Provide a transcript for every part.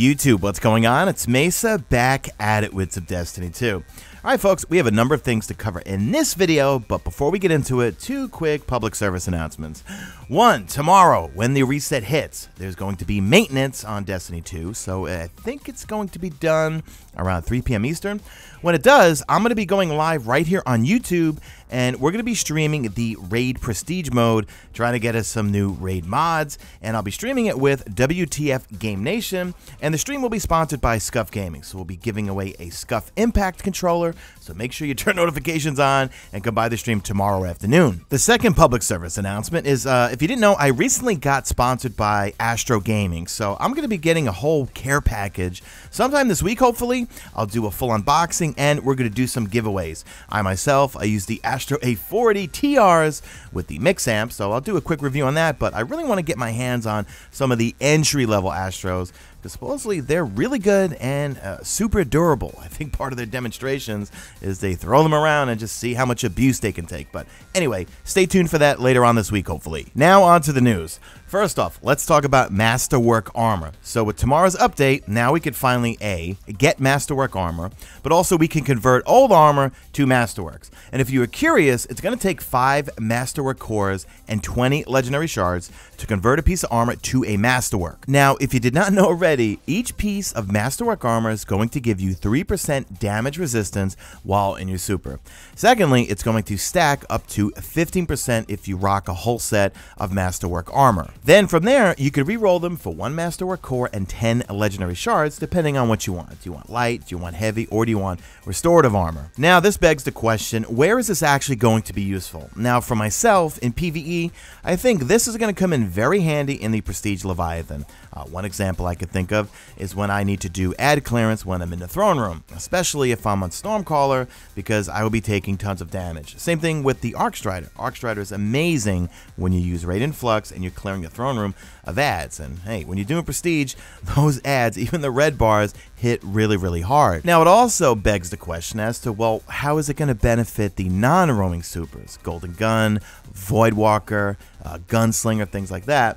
YouTube. What's going on? It's Mesa back at it with some Destiny 2. All right, folks, we have a number of things to cover in this video, but before we get into it, two quick public service announcements. One, tomorrow, when the reset hits, there's going to be maintenance on Destiny 2, so I think it's going to be done around 3 p.m. Eastern. When it does, I'm going to be going live right here on YouTube and we're going to be streaming the Raid Prestige mode, trying to get us some new Raid mods, and I'll be streaming it with WTF Game Nation, and the stream will be sponsored by Scuff Gaming, so we'll be giving away a Scuff Impact controller, so make sure you turn notifications on and come by the stream tomorrow afternoon. The second public service announcement is, uh, if you didn't know, I recently got sponsored by Astro Gaming, so I'm going to be getting a whole care package sometime this week, hopefully. I'll do a full unboxing, and we're going to do some giveaways. I myself, I use the Astro Astro A40TRs with the mix amp, so I'll do a quick review on that, but I really want to get my hands on some of the entry-level Astros because supposedly they're really good and uh, super durable. I think part of their demonstrations is they throw them around and just see how much abuse they can take. But anyway, stay tuned for that later on this week, hopefully. Now, on to the news. First off, let's talk about Masterwork Armor. So, with tomorrow's update, now we could finally A, get Masterwork Armor, but also we can convert old armor to Masterworks. And if you are curious, it's going to take 5 Masterwork cores and 20 legendary shards to convert a piece of armor to a Masterwork. Now, if you did not know already, ready, each piece of Masterwork armor is going to give you 3% damage resistance while in your super. Secondly, it's going to stack up to 15% if you rock a whole set of Masterwork armor. Then from there, you could reroll them for one Masterwork core and 10 legendary shards, depending on what you want. Do you want light, do you want heavy, or do you want restorative armor? Now, this begs the question, where is this actually going to be useful? Now, for myself, in PvE, I think this is going to come in very handy in the Prestige Leviathan. Uh, one example I could think think of is when I need to do ad clearance when I'm in the throne room, especially if I'm on Stormcaller because I will be taking tons of damage. Same thing with the Arcstrider. Arcstrider is amazing when you use Raid Influx and you're clearing the throne room of ads. And hey, when you're doing Prestige, those ads, even the red bars, hit really, really hard. Now, it also begs the question as to, well, how is it going to benefit the non-roaming supers? Golden Gun, Voidwalker, uh, Gunslinger, things like that.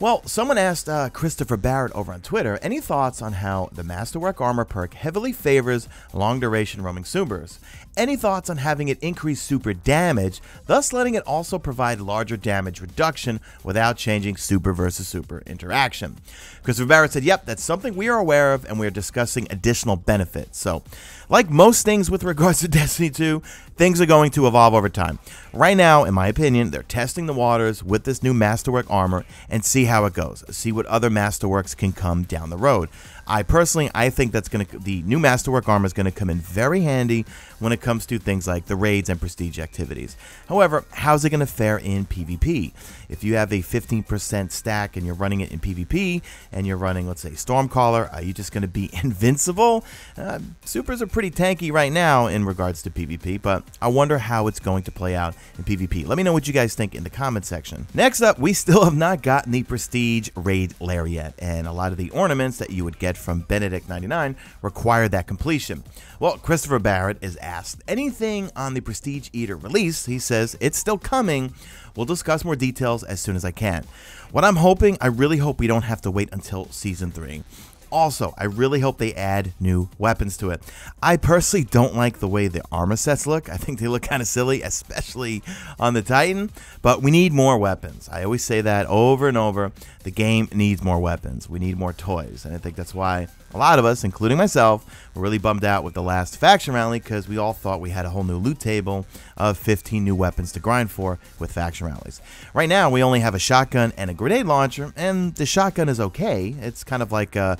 Well, someone asked uh, Christopher Barrett over on Twitter any thoughts on how the Masterwork Armor perk heavily favors long duration roaming sumbers? Any thoughts on having it increase super damage, thus letting it also provide larger damage reduction without changing super versus super interaction? Christopher Barrett said, Yep, that's something we are aware of and we are discussing additional benefits. So, like most things with regards to Destiny 2, things are going to evolve over time. Right now, in my opinion, they're testing the waters with this new Masterwork armor and see how it goes, see what other Masterworks can come down the road. I personally, I think that's going to the new masterwork armor is going to come in very handy when it comes to things like the raids and prestige activities. However, how's it going to fare in PvP? If you have a 15% stack and you're running it in PvP and you're running, let's say, Stormcaller, are you just going to be invincible? Uh, supers are pretty tanky right now in regards to PvP, but I wonder how it's going to play out in PvP. Let me know what you guys think in the comment section. Next up, we still have not gotten the prestige raid lair yet, and a lot of the ornaments that you would get from Benedict99 required that completion. Well, Christopher Barrett is asked anything on the Prestige Eater release. He says, It's still coming. We'll discuss more details as soon as I can. What I'm hoping, I really hope we don't have to wait until season three. Also, I really hope they add new weapons to it. I personally don't like the way the armor sets look. I think they look kind of silly, especially on the Titan, but we need more weapons. I always say that over and over. The game needs more weapons. We need more toys, and I think that's why a lot of us, including myself, were really bummed out with the last faction rally because we all thought we had a whole new loot table of 15 new weapons to grind for with faction rallies. Right now, we only have a shotgun and a grenade launcher, and the shotgun is okay. It's kind of like a,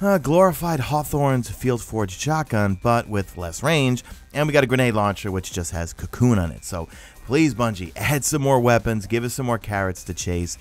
a glorified Hawthorne's Field Forged shotgun, but with less range, and we got a grenade launcher which just has cocoon on it. So Please, Bungie, add some more weapons, give us some more carrots to chase,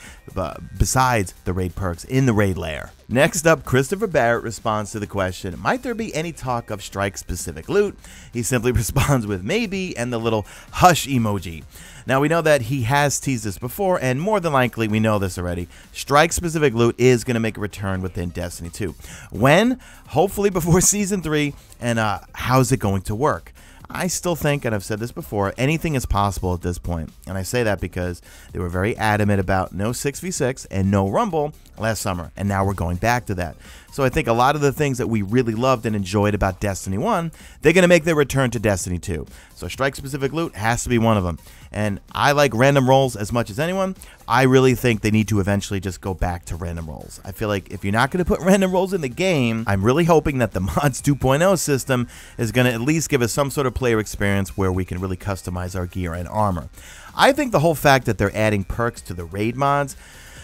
besides the raid perks in the raid lair. Next up, Christopher Barrett responds to the question, might there be any talk of strike-specific loot? He simply responds with maybe and the little hush emoji. Now, we know that he has teased this before, and more than likely, we know this already. Strike-specific loot is going to make a return within Destiny 2. When? Hopefully before Season 3, and uh, how's it going to work? I still think, and I've said this before, anything is possible at this point. And I say that because they were very adamant about no 6v6 and no Rumble last summer. And now we're going back to that. So I think a lot of the things that we really loved and enjoyed about Destiny 1, they're going to make their return to Destiny 2. So strike specific loot has to be one of them. And I like random rolls as much as anyone. I really think they need to eventually just go back to random rolls. I feel like if you're not going to put random rolls in the game, I'm really hoping that the mods 2.0 system is going to at least give us some sort of player experience where we can really customize our gear and armor. I think the whole fact that they're adding perks to the raid mods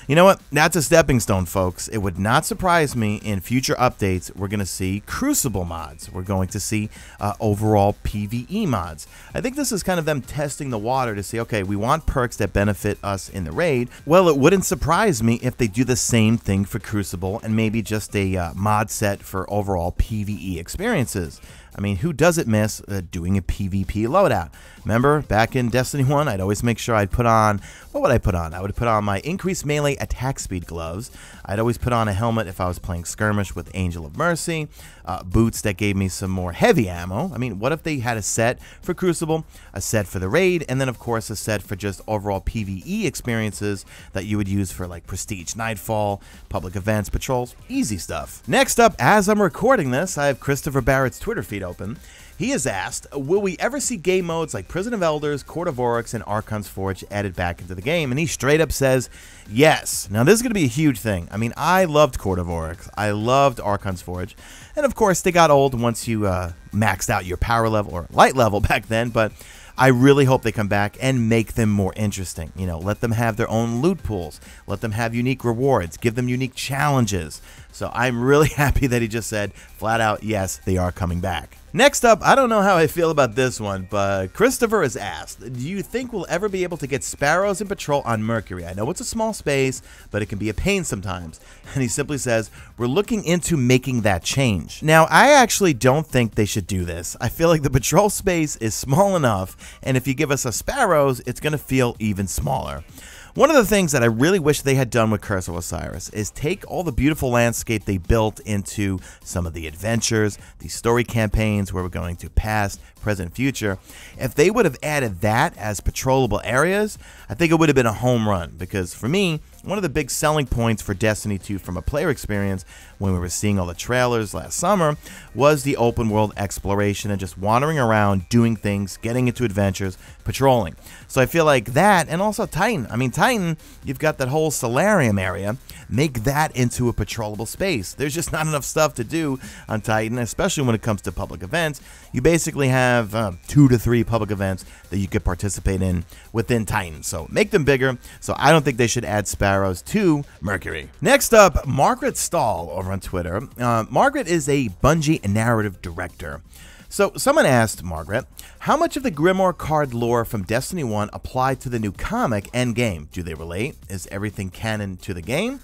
you know what? That's a stepping stone, folks. It would not surprise me in future updates, we're going to see Crucible mods. We're going to see uh, overall PvE mods. I think this is kind of them testing the water to see, okay, we want perks that benefit us in the raid. Well, it wouldn't surprise me if they do the same thing for Crucible and maybe just a uh, mod set for overall PvE experiences. I mean, who doesn't miss uh, doing a PvP loadout? Remember, back in Destiny 1, I'd always make sure I'd put on, what would I put on? I would put on my increased melee attack speed gloves. I'd always put on a helmet if I was playing skirmish with Angel of Mercy, uh, boots that gave me some more heavy ammo. I mean, what if they had a set for Crucible, a set for the raid, and then of course a set for just overall PvE experiences that you would use for like Prestige Nightfall, public events, patrols, easy stuff. Next up, as I'm recording this, I have Christopher Barrett's Twitter feed Open. He has asked, will we ever see game modes like Prison of Elders, Court of Oryx, and Archon's Forge added back into the game? And he straight up says, yes. Now, this is going to be a huge thing. I mean, I loved Court of Oryx. I loved Archon's Forge. And, of course, they got old once you uh, maxed out your power level or light level back then. But I really hope they come back and make them more interesting. You know, let them have their own loot pools, let them have unique rewards, give them unique challenges. So I'm really happy that he just said flat out, yes, they are coming back. Next up, I don't know how I feel about this one, but Christopher is asked, do you think we'll ever be able to get sparrows in patrol on Mercury? I know it's a small space, but it can be a pain sometimes. And he simply says, we're looking into making that change. Now, I actually don't think they should do this. I feel like the patrol space is small enough, and if you give us a sparrows, it's going to feel even smaller. One of the things that I really wish they had done with Curse of Osiris is take all the beautiful landscape they built into some of the adventures, the story campaigns where we're going to past, present, future. If they would have added that as patrollable areas, I think it would have been a home run because for me, one of the big selling points for Destiny 2 from a player experience when we were seeing all the trailers last summer was the open world exploration and just wandering around, doing things, getting into adventures, patrolling. So I feel like that, and also Titan. I mean, Titan, you've got that whole solarium area. Make that into a patrollable space. There's just not enough stuff to do on Titan, especially when it comes to public events. You basically have have uh, two to three public events that you could participate in within Titan. So make them bigger. So I don't think they should add sparrows to Mercury. Next up, Margaret Stahl over on Twitter. Uh, Margaret is a Bungie narrative director. So, someone asked Margaret, how much of the Grimoire card lore from Destiny 1 applied to the new comic Endgame? Do they relate? Is everything canon to the game?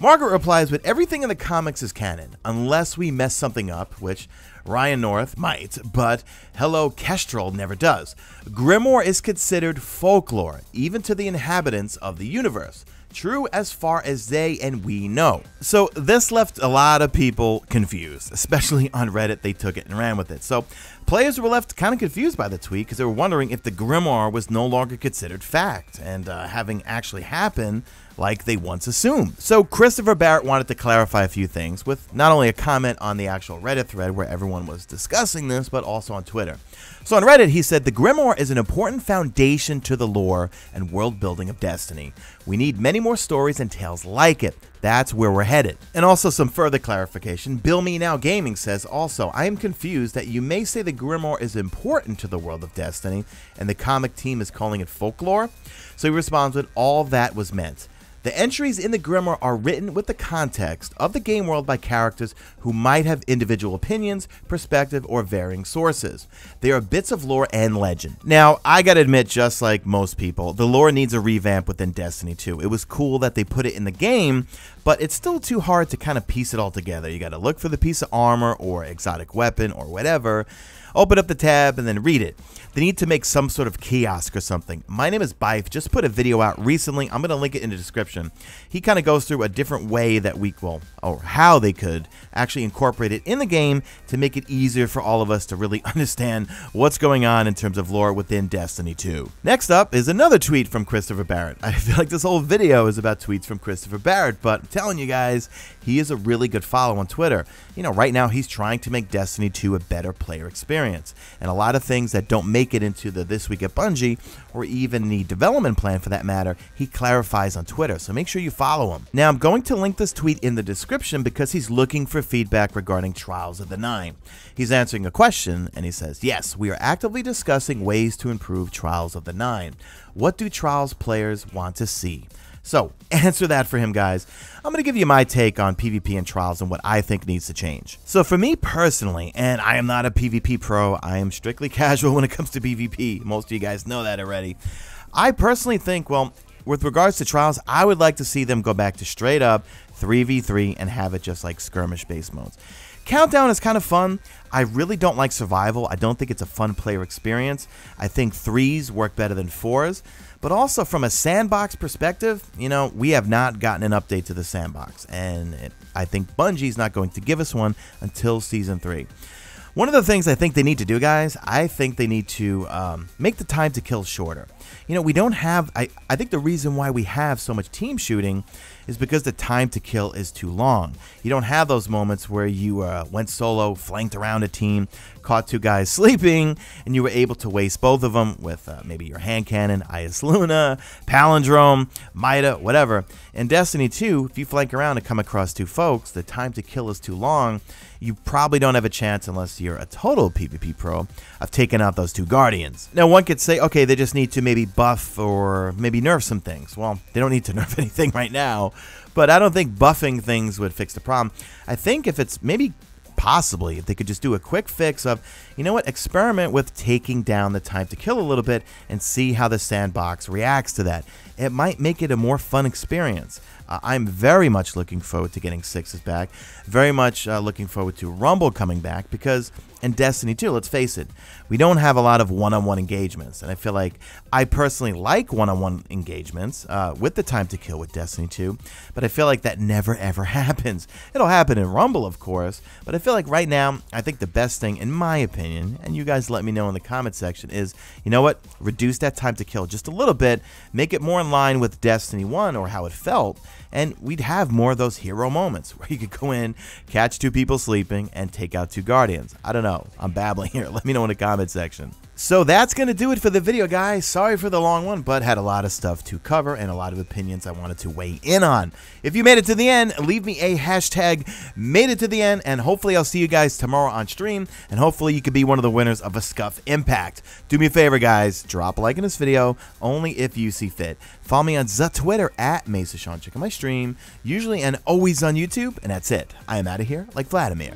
Margaret replies, but everything in the comics is canon, unless we mess something up, which Ryan North might, but Hello Kestrel never does. Grimoire is considered folklore, even to the inhabitants of the universe true as far as they and we know. So this left a lot of people confused, especially on Reddit, they took it and ran with it. So Players were left kind of confused by the tweet because they were wondering if the grimoire was no longer considered fact and uh, having actually happened like they once assumed. So Christopher Barrett wanted to clarify a few things with not only a comment on the actual Reddit thread where everyone was discussing this, but also on Twitter. So on Reddit, he said the grimoire is an important foundation to the lore and world building of Destiny. We need many more stories and tales like it. That's where we're headed. And also some further clarification. Bill Me Now Gaming says also, I am confused that you may say the Grimoire is important to the world of Destiny and the comic team is calling it folklore. So he responds with all that was meant. The entries in the Grimoire are written with the context of the game world by characters who might have individual opinions, perspective, or varying sources. They are bits of lore and legend. Now, I gotta admit, just like most people, the lore needs a revamp within Destiny 2. It was cool that they put it in the game, but it's still too hard to kind of piece it all together. You got to look for the piece of armor or exotic weapon or whatever, open up the tab, and then read it. They need to make some sort of kiosk or something. My name is Bife. Just put a video out recently. I'm going to link it in the description. He kind of goes through a different way that we, well, or how they could actually incorporate it in the game to make it easier for all of us to really understand what's going on in terms of lore within Destiny 2. Next up is another tweet from Christopher Barrett. I feel like this whole video is about tweets from Christopher Barrett, but telling you guys, he is a really good follow on Twitter. You know, right now he's trying to make Destiny 2 a better player experience. And a lot of things that don't make it into the This Week at Bungie or even the development plan for that matter, he clarifies on Twitter. So make sure you follow him. Now, I'm going to link this tweet in the description because he's looking for feedback regarding Trials of the Nine. He's answering a question and he says, Yes, we are actively discussing ways to improve Trials of the Nine. What do Trials players want to see? So answer that for him, guys. I'm going to give you my take on PvP and trials and what I think needs to change. So for me personally, and I am not a PvP pro, I am strictly casual when it comes to PvP. Most of you guys know that already. I personally think, well, with regards to trials, I would like to see them go back to straight up 3v3 and have it just like skirmish based modes. Countdown is kind of fun. I really don't like survival. I don't think it's a fun player experience. I think threes work better than fours. But also, from a sandbox perspective, you know, we have not gotten an update to the sandbox. And it, I think Bungie's not going to give us one until season three. One of the things I think they need to do, guys, I think they need to um, make the time to kill shorter. You know, we don't have, I, I think the reason why we have so much team shooting is because the time to kill is too long. You don't have those moments where you uh, went solo, flanked around a team, caught two guys sleeping, and you were able to waste both of them with uh, maybe your hand cannon, Is Luna, Palindrome, Mida, whatever. In Destiny 2, if you flank around and come across two folks, the time to kill is too long. You probably don't have a chance unless you're a total PvP pro of taking out those two guardians. Now, one could say, okay, they just need to maybe buff or maybe nerf some things. Well, they don't need to nerf anything right now, but I don't think buffing things would fix the problem. I think if it's maybe possibly if they could just do a quick fix of, you know what, experiment with taking down the time to kill a little bit and see how the sandbox reacts to that. It might make it a more fun experience. Uh, I'm very much looking forward to getting Sixes back. Very much uh, looking forward to Rumble coming back because, and Destiny too, let's face it, we don't have a lot of one on one engagements. And I feel like I personally like one on one engagements uh, with the time to kill with Destiny 2, but I feel like that never ever happens. It'll happen in Rumble, of course, but I feel like right now, I think the best thing, in my opinion, and you guys let me know in the comment section, is you know what? Reduce that time to kill just a little bit, make it more in line with Destiny 1 or how it felt and we'd have more of those hero moments where you could go in, catch two people sleeping, and take out two guardians. I don't know. I'm babbling here. Let me know in the comment section. So that's going to do it for the video, guys. Sorry for the long one, but had a lot of stuff to cover and a lot of opinions I wanted to weigh in on. If you made it to the end, leave me a hashtag made it to the end, and hopefully I'll see you guys tomorrow on stream, and hopefully you could be one of the winners of a Scuff Impact. Do me a favor, guys. Drop a like in this video, only if you see fit. Follow me on the Twitter, at Mesa Sean. Check out my stream, usually and always on YouTube, and that's it. I am out of here like Vladimir.